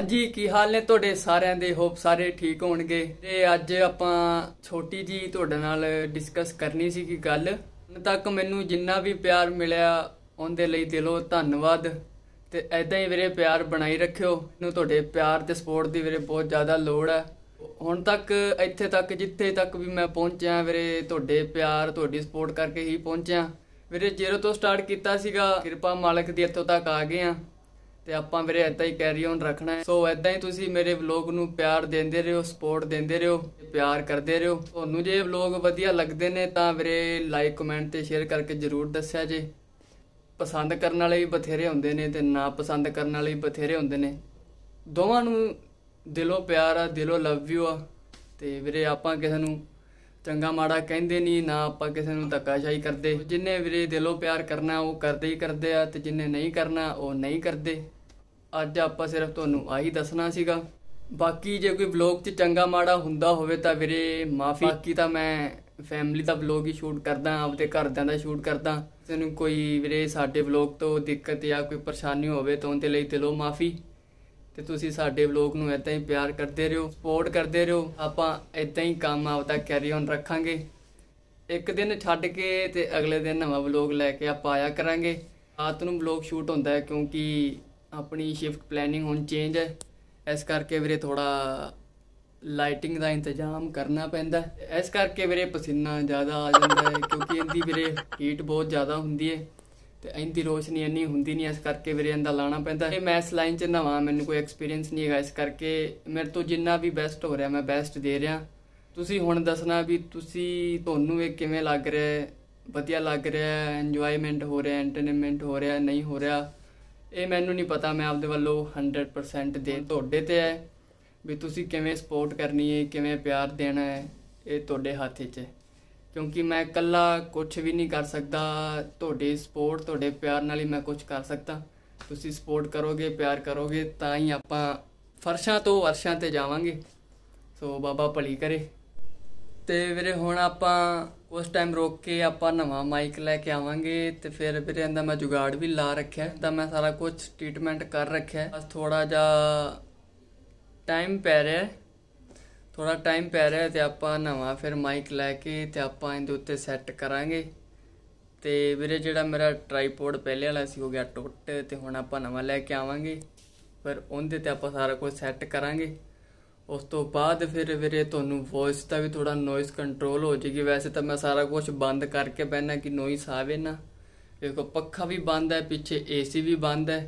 ਹਾਂਜੀ ਕੀ ਹਾਲ ਨੇ ਤੁਹਾਡੇ ਸਾਰਿਆਂ ਦੇ ਹੋਪ ਸਾਰੇ ਠੀਕ ਹੋਣਗੇ ਤੇ ਅੱਜ ਆਪਾਂ ਛੋਟੀ ਜੀ ਤੁਹਾਡੇ ਨਾਲ ਡਿਸਕਸ ਕਰਨੀ ਸੀ ਕਿ ਗੱਲ ਹੁਣ ਤੱਕ ਮੈਨੂੰ ਜਿੰਨਾ ਵੀ ਪਿਆਰ ਮਿਲਿਆ ਉਹਦੇ ਲਈ ਦਿਲੋਂ ਧੰਨਵਾਦ ਤੇ ਐਦਾਂ ਹੀ ਵੀਰੇ ਪਿਆਰ ਬਣਾਈ ਰੱਖਿਓ ਮੈਨੂੰ ਤੁਹਾਡੇ ਪਿਆਰ ਤੇ ਸਪੋਰਟ ਦੀ ਵੀਰੇ ਬਹੁਤ ਜ਼ਿਆਦਾ ਲੋੜ ਹੈ ਹੁਣ ਤੱਕ ਇੱਥੇ ਤੱਕ ਜਿੱਥੇ ਤੱਕ ਵੀ ਮੈਂ ਪਹੁੰਚਿਆ ਵੀਰੇ ਤੁਹਾਡੇ ਪਿਆਰ ਤੁਹਾਡੀ ਸਪੋਰਟ ਕਰਕੇ ਹੀ ਪਹੁੰਚਿਆ ਵੀਰੇ ਜੀਰੋ ਤੋਂ ਸਟਾਰਟ ਕੀਤਾ ਸੀਗਾ ਕਿਰਪਾ ਮਾਲਕ ਦੀ ਇੱਥੋਂ ਤੱਕ ਆ ਗਏ ਆ ਤੇ ਆਪਾਂ ਵੀਰੇ ਇਦਾਂ ਹੀ ਕੈਰੀ ਔਨ ਰੱਖਣਾ ਹੈ ਸੋ ਇਦਾਂ ਹੀ ਤੁਸੀਂ ਮੇਰੇ ਵਲੌਗ ਨੂੰ ਪਿਆਰ ਦਿੰਦੇ ਰਹੋ ਸਪੋਰਟ ਦਿੰਦੇ ਰਹੋ ਪਿਆਰ ਕਰਦੇ ਰਹੋ ਤੁਹਾਨੂੰ ਜੇ ਵਲੌਗ ਵਧੀਆ ਲੱਗਦੇ ਨੇ ਤਾਂ ਵੀਰੇ ਲਾਈਕ ਕਮੈਂਟ ਤੇ ਸ਼ੇਅਰ ਕਰਕੇ ਜਰੂਰ ਦੱਸਿਆ ਜੇ ਪਸੰਦ ਕਰਨ ਵਾਲੇ ਵੀ ਬਥੇਰੇ ਹੁੰਦੇ ਨੇ ਤੇ ਨਾ ਪਸੰਦ ਕਰਨ ਵਾਲੇ ਵੀ ਬਥੇਰੇ ਹੁੰਦੇ ਨੇ ਦੋਵਾਂ ਨੂੰ ਦਿਲੋਂ ਪਿਆਰ ਆ ਦਿਲੋਂ ਲਵ ਯੂ ਆ ਤੇ ਵੀਰੇ ਆਪਾਂ ਕਿਸੇ ਨੂੰ ਚੰਗਾ ਮਾੜਾ ਕਹਿੰਦੇ ਨਹੀਂ ਨਾ ਆਪਾਂ ਕਿਸੇ ਨੂੰ ਧੱਕਾਸ਼ਾਹੀ ਕਰਦੇ ਜਿੰਨੇ ਵੀਰੇ ਦਿਲੋਂ ਪਿਆਰ ਕਰਨਾ ਉਹ ਕਰਦੇ ਹੀ ਕਰਦੇ ਆ ਤੇ ਜਿੰਨੇ ਨਹੀਂ ਕਰਨਾ ਉਹ ਨਹੀਂ ਕਰਦੇ ਅੱਜ ਆਪਾਂ ਸਿਰਫ ਤੁਹਾਨੂੰ ਆਹੀ ਦੱਸਣਾ ਸੀਗਾ ਬਾਕੀ ਜੇ ਕੋਈ ਵਲੌਗ 'ਚ ਚੰਗਾ ਮਾੜਾ ਹੁੰਦਾ ਹੋਵੇ ਤਾਂ ਵੀਰੇ ਮਾਫੀ ਬਾਕੀ ਤਾਂ ਮੈਂ ਫੈਮਿਲੀ ਦਾ ਵਲੌਗ ਹੀ ਸ਼ੂਟ ਕਰਦਾ ਆਪਦੇ ਘਰਦਿਆਂ ਦਾ ਸ਼ੂਟ ਕਰਦਾ ਤੁਹਾਨੂੰ ਕੋਈ ਵੀਰੇ ਸਾਡੇ ਵਲੌਗ ਤੋਂ ਦਿੱਕਤ ਜਾਂ ਕੋਈ ਪਰੇਸ਼ਾਨੀ ਹੋਵੇ ਤਾਂ ਉਹਦੇ ਲਈ ਦਿਲੋਂ ਮਾਫੀ ਤੇ ਤੁਸੀਂ ਸਾਡੇ ਵਲੌਗ ਨੂੰ ਇਦਾਂ ਹੀ ਪਿਆਰ ਕਰਦੇ ਰਹੋ ਸਪੋਰਟ ਕਰਦੇ ਰਹੋ ਆਪਾਂ ਇਦਾਂ ਹੀ ਕੰਮ ਆਪਦਾ ਕੈਰੀ ਔਨ ਰੱਖਾਂਗੇ ਇੱਕ ਦਿਨ ਛੱਡ ਕੇ ਤੇ ਅਗਲੇ ਦਿਨ ਨਵਾਂ ਵਲੌਗ ਲੈ ਕੇ ਆਪਾਂ ਆਇਆ ਕਰਾਂਗੇ ਰਾਤ ਨੂੰ ਵਲੌਗ ਸ਼ੂਟ ਹੁੰਦਾ ਹੈ ਕਿਉਂਕਿ ਆਪਣੀ ਸ਼ਿਫਟ ਪਲੈਨਿੰਗ ਹੁਣ ਚੇਂਜ ਹੈ ਇਸ ਕਰਕੇ ਵੀਰੇ ਥੋੜਾ ਲਾਈਟਿੰਗ ਦਾ ਇੰਤਜ਼ਾਮ ਕਰਨਾ ਪੈਂਦਾ ਇਸ ਕਰਕੇ ਵੀਰੇ ਪਸੀਨਾ ਜ਼ਿਆਦਾ ਆ ਜਾਂਦਾ ਹੈ ਕਿਉਂਕਿ ਇੰਦੀ ਵੀਰੇ ਹੀਟ ਬਹੁਤ ਜ਼ਿਆਦਾ ਹੁੰਦੀ ਹੈ ਤੇ ਇੰਦੀ ਰੋਸ਼ਨੀ ਇੰਨੀ ਹੁੰਦੀ ਨਹੀਂ ਇਸ ਕਰਕੇ ਵੀਰੇ ਇਹਦਾ ਲਾਣਾ ਪੈਂਦਾ ਇਹ ਮੈਂ ਇਸ ਲਾਈਨ 'ਚ ਨਵਾਂ ਮੈਨੂੰ ਕੋਈ ਐਕਸਪੀਰੀਅੰਸ ਨਹੀਂ ਹੈਗਾ ਇਸ ਕਰਕੇ ਮੇਰੇ ਤੋਂ ਜਿੰਨਾ ਵੀ ਬੈਸਟ ਹੋ ਰਿਹਾ ਮੈਂ ਬੈਸਟ ਦੇ ਰਿਹਾ ਤੁਸੀਂ ਹੁਣ ਦੱਸਣਾ ਵੀ ਤੁਸੀਂ ਤੁਹਾਨੂੰ ਇਹ ਕਿਵੇਂ ਲੱਗ ਰਿਹਾ ਵਧੀਆ ਲੱਗ ਰਿਹਾ ਇੰਜੋਏਮੈਂਟ ਹੋ ਰਿਹਾ ਐਂਟਰਟੇਨਮੈਂਟ ਹੋ ਰਿਹਾ ਨਹੀਂ ਹੋ ਰਿਹਾ ਇਹ ਮੈਨੂੰ ਨਹੀਂ ਪਤਾ ਮੈਂ ਆਪਦੇ ਵੱਲੋਂ 100% ਦੇ ਤੁਹਾਡੇ ਤੇ ਹੈ ਵੀ ਤੁਸੀਂ ਕਿਵੇਂ ਸਪੋਰਟ ਕਰਨੀ ਹੈ ਕਿਵੇਂ ਪਿਆਰ ਦੇਣਾ ਹੈ ਇਹ ਤੁਹਾਡੇ ਹੱਥ 'ਚ ਹੈ ਕਿਉਂਕਿ ਮੈਂ ਇਕੱਲਾ ਕੁਝ ਵੀ ਨਹੀਂ ਕਰ ਸਕਦਾ ਤੁਹਾਡੇ ਸਪੋਰਟ ਤੁਹਾਡੇ ਪਿਆਰ ਨਾਲ ਹੀ ਮੈਂ ਕੁਝ ਕਰ ਸਕਦਾ ਤੁਸੀਂ ਸਪੋਰਟ ਕਰੋਗੇ ਪਿਆਰ ਕਰੋਗੇ ਤਾਂ ਹੀ ਆਪਾਂ ਫਰਸ਼ਾਂ ਤੋਂ ਅਰਸ਼ਾਂ ਤੇ ਜਾਵਾਂਗੇ ਸੋ ਬਾਬਾ ਭਲੀ ਕਰੇ ਤੇ ਵੀਰੇ ਹੁਣ ਆਪਾਂ ਉਸ ਟਾਈਮ ਰੋਕ ਕੇ ਆਪਾਂ ਨਵਾਂ ਮਾਈਕ ਲੈ ਕੇ ਆਵਾਂਗੇ ਤੇ ਫਿਰ ਵੀਰੇ ਇਹਦਾ ਮੈਂ ਜੁਗਾੜ ਵੀ ਲਾ ਰੱਖਿਆ ਤਾਂ ਮੈਂ ਸਾਰਾ ਕੁਝ ਟ੍ਰੀਟਮੈਂਟ ਕਰ ਰੱਖਿਆ ਬਸ ਥੋੜਾ ਜਿਹਾ ਟਾਈਮ ਪੈ ਰਿਹਾ ਥੋੜਾ ਟਾਈਮ ਪੈ ਰਿਹਾ ਤੇ ਆਪਾਂ ਨਵਾਂ ਫਿਰ ਮਾਈਕ ਲੈ ਕੇ ਤੇ ਆਪਾਂ ਇਹਦੇ ਉੱਤੇ ਸੈੱਟ ਕਰਾਂਗੇ ਤੇ ਵੀਰੇ ਜਿਹੜਾ ਮੇਰਾ ਟ੍ਰਾਈਪੋਡ ਪਹਿਲੇ ਵਾਲਾ ਸੀ ਹੋ ਗਿਆ ਟੁੱਟ ਤੇ ਹੁਣ ਆਪਾਂ ਨਵਾਂ ਲੈ ਕੇ ਆਵਾਂਗੇ ਪਰ ਉਹਦੇ ਤੇ ਆਪਾਂ ਸਾਰਾ ਕੁਝ ਸੈੱਟ ਕਰਾਂਗੇ ਉਸ ਤੋਂ ਬਾਅਦ ਫਿਰ ਵੀਰੇ ਤੁਹਾਨੂੰ ਵੌਇਸ ਦਾ ਵੀ ਥੋੜਾ ਨੋਇਸ ਕੰਟਰੋਲ ਹੋ ਜੇਗੀ ਵੈਸੇ ਤਾਂ ਮੈਂ ਸਾਰਾ ਕੁਝ ਬੰਦ ਕਰਕੇ ਬੈਨਾ ਕਿ ਨੋਇਸ ਆਵੇ ਨਾ ਦੇਖੋ ਪੱਖਾ ਵੀ ਬੰਦ ਹੈ ਪਿੱਛੇ ਏਸੀ ਵੀ ਬੰਦ ਹੈ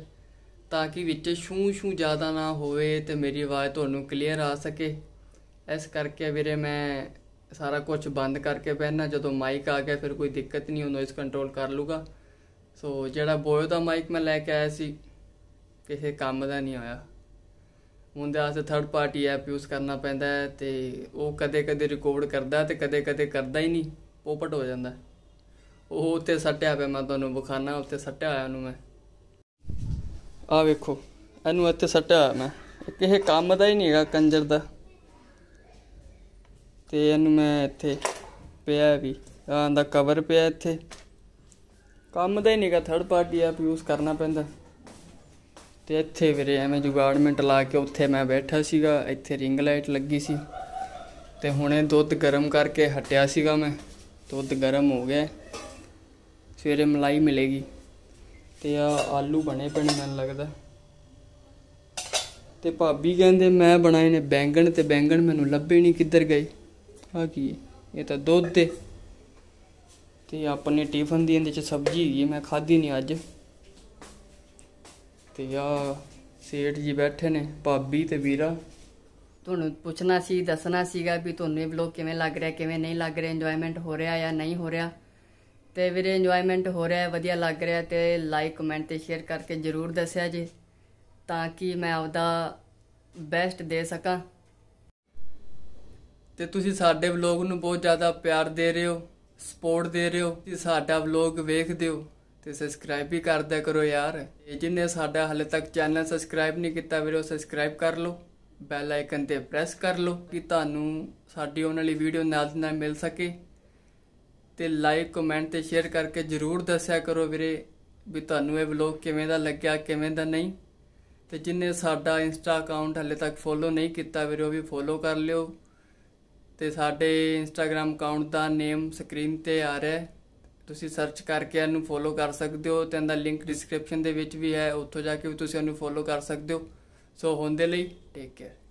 ਤਾਂ ਕਿ ਵਿੱਚ ਛੂ ਛੂ ਜ਼ਿਆਦਾ ਨਾ ਹੋਵੇ ਤੇ ਮੇਰੀ ਆਵਾਜ਼ ਤੁਹਾਨੂੰ ਕਲੀਅਰ ਆ ਸਕੇ ਇਸ ਕਰਕੇ ਵੀਰੇ ਮੈਂ ਸਾਰਾ ਕੁਝ ਬੰਦ ਕਰਕੇ ਬੈਨਾ ਜਦੋਂ ਮਾਈਕ ਆ ਗਿਆ ਫਿਰ ਕੋਈ ਦਿੱਕਤ ਨਹੀਂ ਉਹ ਨੋਇਸ ਕੰਟਰੋਲ ਕਰ ਲੂਗਾ ਸੋ ਜਿਹੜਾ ਬੋਇ ਦਾ ਮਾਈਕ ਮੈਂ ਲੈ ਕੇ ਆਇਆ ਸੀ ਕਿਸੇ ਕੰਮ ਦਾ ਨਹੀਂ ਆਇਆ ਉਹਦੇ ਵਾਸਤੇ ਥਰਡ ਪਾਰਟੀ ਐਪ ਯੂਜ਼ ਕਰਨਾ ਪੈਂਦਾ ਤੇ ਉਹ ਕਦੇ-ਕਦੇ ਰਿਕਾਰਡ ਕਰਦਾ ਤੇ ਕਦੇ-ਕਦੇ ਕਰਦਾ ਹੀ ਨਹੀਂ ਪੋਪਟ ਹੋ ਜਾਂਦਾ ਉਹ ਉੱਤੇ ਸੱਟਿਆ ਪਿਆ ਮੈਂ ਤੁਹਾਨੂੰ ਬੁਖਾਨਾ ਉੱਤੇ ਸੱਟਿਆ ਹੋਇਆ ਉਹਨੂੰ ਮੈਂ ਆ ਵੇਖੋ ਇਹਨੂੰ ਇੱਥੇ ਸੱਟਿਆ ਮੈਂ ਕਿਸੇ ਕੰਮ ਦਾ ਹੀ ਨਹੀਂਗਾ ਕੰਜਰ ਦਾ ਤੇ ਇਹਨੂੰ ਮੈਂ ਇੱਥੇ ਪਿਆ ਵੀ ਆਂਦਾ ਕਵਰ ਪਿਆ ਇੱਥੇ ਕੰਮ ਦਾ ਹੀ ਨਹੀਂਗਾ ਥਰਡ ਪਾਰਟੀ ਐਪ ਯੂਜ਼ ਕਰਨਾ ਪੈਂਦਾ ਤੇ ਇੱਥੇ ਵੀਰੇ ਐਵੇਂ ਜੁਗਾੜਮੈਂਟ ਲਾ ਕੇ ਉੱਥੇ ਮੈਂ ਬੈਠਾ ਸੀਗਾ ਇੱਥੇ ਰਿੰਗ ਲਾਈਟ ਲੱਗੀ ਸੀ ਤੇ ਹੁਣੇ ਦੁੱਧ ਗਰਮ ਕਰਕੇ ਹਟਿਆ ਸੀਗਾ ਮੈਂ ਦੁੱਧ ਗਰਮ ਹੋ ਗਿਆ ਸਵੇਰੇ ਮਲਾਈ ਮਿਲੇਗੀ ਤੇ ਆ ਆਲੂ ਬਣੇ ਪਣੇ ਮੈਨੂੰ ਲੱਗਦਾ ਤੇ ਭਾਬੀ ਕਹਿੰਦੇ ਮੈਂ ਬਣਾਏ ਨੇ ਬੈਂਗਣ ਤੇ ਬੈਂਗਣ ਮੈਨੂੰ ਲੱਭੇ ਨਹੀਂ ਕਿੱਧਰ ਗਏ ਆ ਕੀ ਇਹ ਤਾਂ ਦੁੱਧ ਤੇ ਤੇ ਆਪਣੇ ਟਿਫਨ ਦੀ ਇਹਦੇ ਚ ਸਬਜ਼ੀ ਹੈਗੀ ਮੈਂ ਖਾਧੀ ਨਹੀਂ ਅੱਜ ਤੇ ਆ ਸੇਠ ਜੀ ਬੈਠੇ ਨੇ ਭਾਬੀ ਤੇ ਵੀਰਾ ਤੁਹਾਨੂੰ ਪੁੱਛਣਾ ਸੀ ਦੱਸਣਾ ਸੀਗਾ ਵੀ ਤੁਹਾਨੂੰ ਇਹ ਵਲੋਗ ਕਿਵੇਂ ਲੱਗ ਰਿਹਾ ਕਿਵੇਂ ਨਹੀਂ ਲੱਗ ਰਿਹਾ ਇੰਜੋਇਮੈਂਟ ਹੋ ਰਿਹਾ ਜਾਂ ਨਹੀਂ ਹੋ ਰਿਹਾ ਤੇ ਵੀਰੇ ਇੰਜੋਇਮੈਂਟ ਹੋ ਰਿਹਾ ਵਧੀਆ ਲੱਗ ਰਿਹਾ ਤੇ ਲਾਈਕ ਕਮੈਂਟ ਤੇ ਸ਼ੇਅਰ ਕਰਕੇ ਜਰੂਰ ਦੱਸਿਆ ਜੀ ਤਾਂ ਕਿ ਮੈਂ ਆਪਦਾ ਬੈਸਟ ਦੇ ਸਕਾਂ ਤੇ ਤੁਸੀਂ ਸਾਡੇ ਵਲੋਗ ਨੂੰ ਬਹੁਤ ਜ਼ਿਆਦਾ ਪਿਆਰ ਦੇ ਰਹੇ ਹੋ ਸਪੋਰਟ ਦੇ ਰਹੇ ਹੋ ਤੇ ਸਾਡਾ ਵਲੋਗ ਵੇਖਦੇ ਹੋ ਤੇ ਸਬਸਕ੍ਰਾਈਬ ਵੀ ਕਰ ਦਿਆ ਕਰੋ ਯਾਰ ਇਹ ਜਿੰਨੇ ਸਾਡਾ ਹਲੇ ਤੱਕ ਚੈਨਲ ਸਬਸਕ੍ਰਾਈਬ ਨਹੀਂ ਕੀਤਾ ਵੀਰੋ ਸਬਸਕ੍ਰਾਈਬ ਕਰ ਲਓ ਬੈਲ ਆਈਕਨ ਤੇ ਪ੍ਰੈਸ ਕਰ ਲਓ ਕਿ ਤੁਹਾਨੂੰ ਸਾਡੀ ਆਉਣ ਵਾਲੀ ਵੀਡੀਓ ਨਾਲ ਦੀ ਨਾਲ ਮਿਲ ਸਕੇ ਤੇ ਲਾਈਕ ਕਮੈਂਟ ਤੇ ਸ਼ੇਅਰ ਕਰਕੇ ਜਰੂਰ ਦੱਸਿਆ ਕਰੋ ਵੀਰੇ ਵੀ ਤੁਹਾਨੂੰ ਇਹ ਵਲੌਗ ਕਿਵੇਂ ਦਾ ਲੱਗਿਆ ਕਿਵੇਂ ਦਾ ਨਹੀਂ ਤੇ ਜਿੰਨੇ ਸਾਡਾ ਇੰਸਟਾ ਅਕਾਊਂਟ ਹਲੇ ਤੱਕ ਫੋਲੋ ਨਹੀਂ ਕੀਤਾ ਵੀਰੇ ਉਹ ਵੀ ਫੋਲੋ ਕਰ ਲਿਓ ਤੇ ਸਾਡੇ ਇੰਸਟਾਗ੍ਰam ਅਕਾਊਂਟ ਦਾ ਨੇਮ ਸਕਰੀਨ ਤੇ ਆ ਰਿਹਾ ਹੈ ਤੁਸੀਂ ਸਰਚ ਕਰਕੇ ਇਹਨੂੰ ਫੋਲੋ ਕਰ ਸਕਦੇ ਹੋ ਤੇ ਇਹਦਾ ਲਿੰਕ ਡਿਸਕ੍ਰਿਪਸ਼ਨ ਦੇ ਵਿੱਚ ਵੀ ਹੈ ਉੱਥੋਂ ਜਾ ਕੇ ਵੀ ਤੁਸੀਂ ਇਹਨੂੰ ਫੋਲੋ ਕਰ ਸਕਦੇ ਹੋ ਸੋ ਹੁਣ ਦੇ ਲਈ ਟੇਕ ਕੇਅਰ